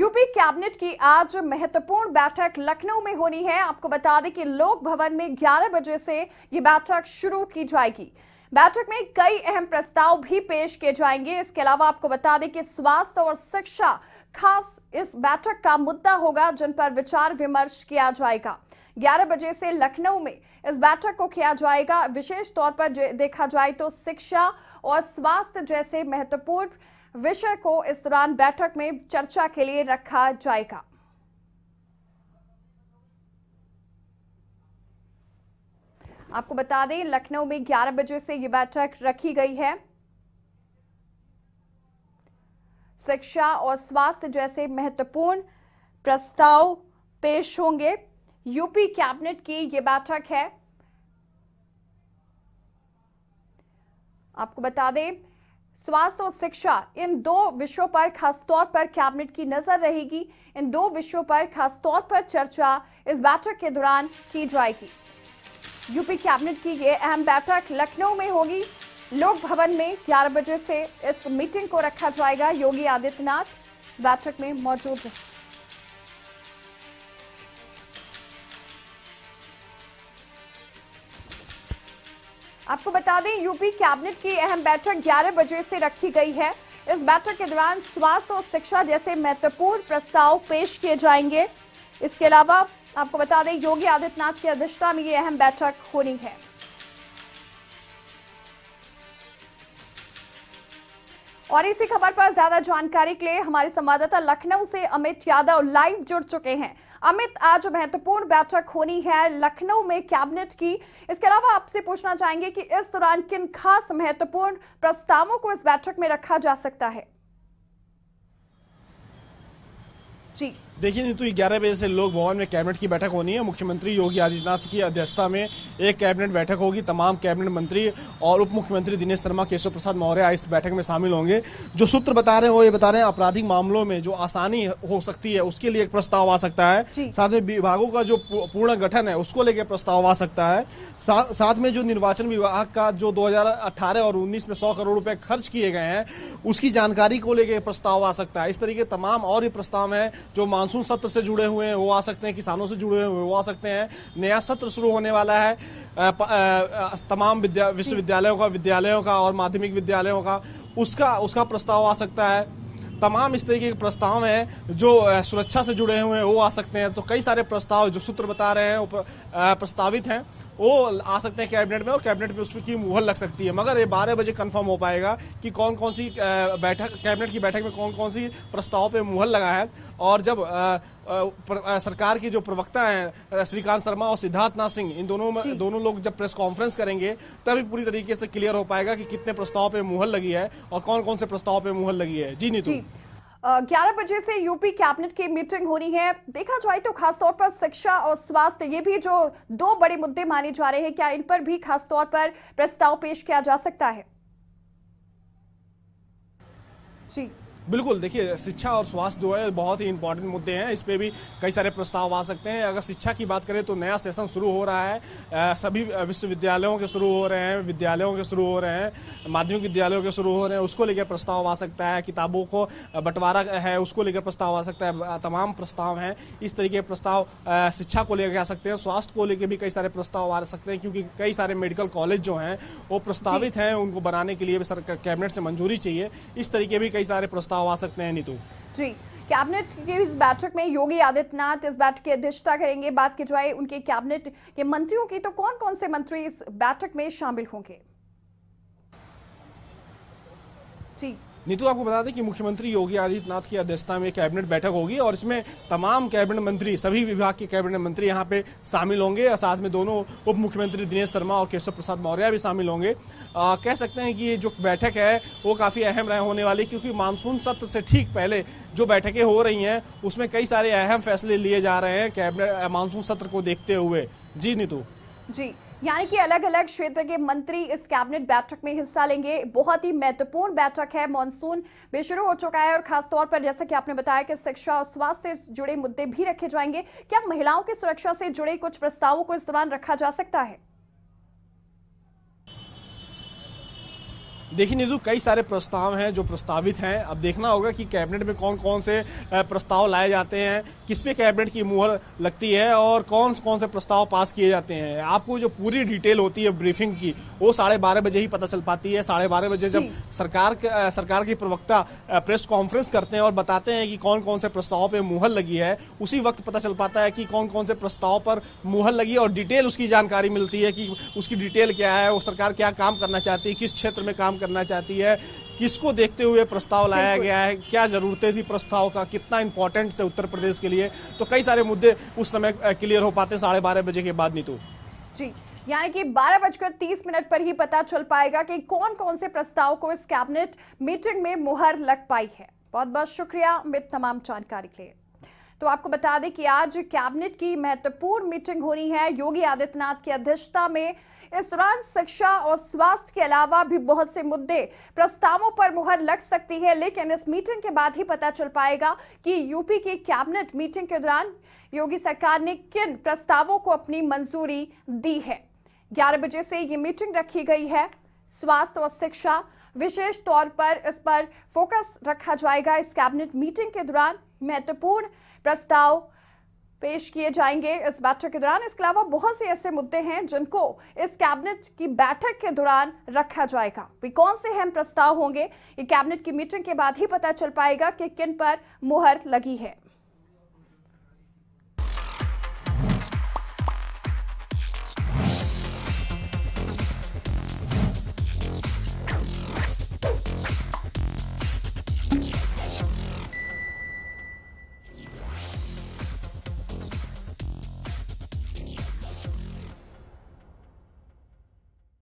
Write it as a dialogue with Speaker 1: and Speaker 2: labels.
Speaker 1: UP cabinet की आज महत्वपूर्ण बैठक लखनऊ में होनी है आपको बता दें कि लोक भवन में 11 बजे से ये बैठक शुरू की जाएगी बैठक में कई अहम प्रस्ताव भी पेश किए जाएंगे इसके अलावा आपको बता दें कि स्वास्थ्य और शिक्षा खास इस बैठक का मुद्दा होगा जिन पर विचार विमर्श किया जाएगा 11 बजे से लखनऊ में इस बैठक को किया जाएगा विशेष तौर पर देखा जाए तो शिक्षा और स्वास्थ्य जैसे महत्वपूर्ण विषय को इस दौरान बैठक में चर्चा के लिए रखा जाएगा आपको बता दें लखनऊ में 11 बजे से यह बैठक रखी गई है शिक्षा और स्वास्थ्य जैसे महत्वपूर्ण प्रस्ताव पेश होंगे यूपी कैबिनेट की यह बैठक है आपको बता दें स्वास्थ्य और शिक्षा इन दो विषयों पर खासतौर पर कैबिनेट की नजर रहेगी इन दो विषयों पर खासतौर पर चर्चा इस बैठक के दौरान की जाएगी यूपी कैबिनेट की यह अहम बैठक लखनऊ में होगी लोक भवन में 11 बजे से इस मीटिंग को रखा जाएगा योगी आदित्यनाथ बैठक में मौजूद आपको बता दें यूपी कैबिनेट की अहम बैठक 11 बजे से रखी गई है इस बैठक के दौरान स्वास्थ्य और शिक्षा जैसे महत्वपूर्ण प्रस्ताव पेश किए जाएंगे इसके अलावा आपको बता दें योगी आदित्यनाथ की अध्यक्षता में ये अहम बैठक होनी है और इसी खबर पर ज्यादा जानकारी के लिए हमारे संवाददाता लखनऊ से अमित यादव लाइव जुड़ चुके हैं अमित आज महत्वपूर्ण बैठक होनी है लखनऊ में कैबिनेट की इसके अलावा आपसे पूछना चाहेंगे कि इस दौरान किन खास महत्वपूर्ण प्रस्तावों को इस बैठक में रखा जा सकता है जी
Speaker 2: देखिए नीतू तो ग्यारह बजे से लोक भवन में कैबिनेट की बैठक होनी है मुख्यमंत्री योगी आदित्यनाथ की अध्यक्षता में एक कैबिनेट बैठक होगी तमाम कैबिनेट मंत्री और उप मुख्यमंत्री दिनेश शर्मा केशव प्रसाद मौर्य इस बैठक में शामिल होंगे जो सूत्र बता रहे हैं वो ये बता रहे हैं आपराधिक मामलों में जो आसानी हो सकती है उसके लिए एक प्रस्ताव आ सकता है साथ में विभागों का जो पूर्ण गठन है उसको लेकर प्रस्ताव आ सकता है साथ में जो निर्वाचन विभाग का जो दो और उन्नीस में सौ करोड़ रुपए खर्च किए गए हैं उसकी जानकारी को लेकर प्रस्ताव आ सकता है इस तरीके तमाम और भी प्रस्ताव है जो मानसून सत्र से जुड़े हुए हैं वो आ सकते हैं किसानों से जुड़े हुए वो आ सकते हैं नया सत्र शुरू होने वाला है तमाम विश्वविद्यालयों का विद्यालयों का और माध्यमिक विद्यालयों का उसका उसका प्रस्ताव आ सकता है तमाम इस तरीके के प्रस्ताव हैं जो सुरक्षा से जुड़े हुए हैं वो आ सकते हैं तो कई सारे प्रस्ताव जो सूत्र बता रहे हैं वो प्रस्तावित हैं वो आ सकते हैं कैबिनेट में और कैबिनेट में उसकी मुहर लग सकती है मगर ये बारह बजे कन्फर्म हो पाएगा कि कौन कौन सी बैठक कैबिनेट की बैठक में कौन कौन सी प्रस्ताव पर मुहर लगा है और जब सरकार के जो प्रवक्ता हैं श्रीकांत शर्मा और सिद्धार्थ नाथ सिंह इन दोनों में दोनों लोग जब प्रेस कॉन्फ्रेंस करेंगे तभी पूरी तरीके से क्लियर हो पाएगा कि कितने प्रस्ताव पे मुहर लगी है और कौन कौन से प्रस्ताव पे मुहर लगी है जी नीतू
Speaker 1: ग्यारह बजे से यूपी कैबिनेट की मीटिंग होनी है देखा जाए तो खासतौर पर शिक्षा और स्वास्थ्य ये भी जो दो बड़े मुद्दे माने जा रहे हैं क्या इन पर भी खासतौर पर प्रस्ताव पेश किया जा सकता है
Speaker 2: जी बिल्कुल देखिए शिक्षा और स्वास्थ्य जो है बहुत ही इंपॉर्टेंट मुद्दे हैं इस पर भी कई सारे प्रस्ताव आ सकते हैं अगर शिक्षा की बात करें तो नया सेशन शुरू हो रहा है सभी विश्वविद्यालयों के शुरू हो रहे हैं विद्यालयों के शुरू हो रहे हैं माध्यमिक विद्यालयों के शुरू हो रहे हैं उसको लेकर प्रस्ताव आ सकता है किताबों को बंटवारा है उसको लेकर प्रस्ताव आ सकता है तमाम प्रस्ताव हैं इस तरीके के प्रस्ताव शिक्षा को लेकर आ सकते हैं स्वास्थ्य को लेकर भी कई सारे प्रस्ताव आ सकते हैं क्योंकि कई सारे मेडिकल कॉलेज जो हैं वो प्रस्तावित हैं उनको बनाने के लिए भी कैबिनेट से मंजूरी चाहिए इस तरीके भी कई सारे प्रस्ताव प्रस्ताव आ सकते हैं नीतू तो।
Speaker 1: जी कैबिनेट की इस बैठक में योगी आदित्यनाथ इस बैठक की अध्यक्षता करेंगे बात की जाए उनके कैबिनेट के मंत्रियों की तो कौन कौन से मंत्री इस बैठक में शामिल होंगे जी
Speaker 2: नीतू आपको बता दें कि मुख्यमंत्री योगी आदित्यनाथ की अध्यक्षता में कैबिनेट बैठक होगी और इसमें तमाम कैबिनेट मंत्री सभी विभाग के कैबिनेट मंत्री यहाँ पे शामिल होंगे और साथ में दोनों उप मुख्यमंत्री दिनेश शर्मा और केशव प्रसाद मौर्य भी शामिल होंगे आ, कह सकते हैं कि ये जो बैठक है वो काफ़ी अहम रह होने वाली क्योंकि मानसून सत्र से ठीक पहले जो बैठकें हो रही हैं उसमें कई सारे अहम फैसले लिए जा रहे हैं कैबिनेट मानसून सत्र को देखते हुए जी नीतू
Speaker 1: जी यानी कि अलग अलग क्षेत्र के मंत्री इस कैबिनेट बैठक में हिस्सा लेंगे बहुत ही महत्वपूर्ण बैठक है मानसून भी शुरू हो चुका है और खासतौर पर जैसा कि आपने बताया कि शिक्षा और स्वास्थ्य से जुड़े मुद्दे भी रखे जाएंगे क्या महिलाओं की सुरक्षा से जुड़े कुछ प्रस्तावों को इस दौरान रखा जा सकता है
Speaker 2: देखिए नीतू कई सारे प्रस्ताव हैं जो प्रस्तावित हैं अब देखना होगा कि कैबिनेट में कौन कौन से प्रस्ताव लाए जाते हैं किस पे कैबिनेट की मुहर लगती है और कौन कौन से प्रस्ताव पास किए जाते हैं आपको जो पूरी डिटेल होती है ब्रीफिंग की वो साढ़े बारह बजे ही पता चल पाती है साढ़े बारह बजे जब सरकार सरकार के प्रवक्ता प्रेस कॉन्फ्रेंस करते हैं और बताते हैं कि कौन कौन से प्रस्ताव पर मुहर लगी है उसी वक्त पता चल पाता है कि कौन कौन से प्रस्ताव पर मुहर लगी और डिटेल उसकी जानकारी मिलती है कि उसकी डिटेल क्या है वो सरकार क्या काम करना चाहती है किस क्षेत्र में काम करना चाहती है किसको देखते हुए प्रस्ताव लाया गया है क्या जरूरतें थी प्रस्ताव का कितना इंपॉर्टेंट है उत्तर प्रदेश के लिए तो कई सारे मुद्दे उस समय क्लियर हो पाते साढ़े बारह बजे के बाद नीतू
Speaker 1: जी यानी कि बारह बजकर तीस मिनट पर ही पता चल पाएगा कि कौन कौन से प्रस्ताव को इस कैबिनेट मीटिंग में मुहर लग पाई है बहुत बहुत शुक्रिया मित तमाम जानकारी के लिए तो आपको बता दें कि आज कैबिनेट की महत्वपूर्ण मीटिंग हो रही है योगी आदित्यनाथ की अध्यक्षता में इस दौरान शिक्षा और स्वास्थ्य के अलावा भी बहुत से मुद्दे प्रस्तावों पर मुहर लग सकती है लेकिन इस मीटिंग के बाद ही पता चल पाएगा कि यूपी की कैबिनेट मीटिंग के दौरान योगी सरकार ने किन प्रस्तावों को अपनी मंजूरी दी है ग्यारह बजे से ये मीटिंग रखी गई है स्वास्थ्य और शिक्षा विशेष तौर पर इस पर फोकस रखा जाएगा इस कैबिनेट मीटिंग के दौरान महत्वपूर्ण प्रस्ताव पेश किए जाएंगे इस बैठक के दौरान इसके अलावा बहुत से ऐसे मुद्दे हैं जिनको इस कैबिनेट की बैठक के दौरान रखा जाएगा वे कौन से अहम प्रस्ताव होंगे ये कैबिनेट की मीटिंग के बाद ही पता चल पाएगा कि किन पर मुहर लगी है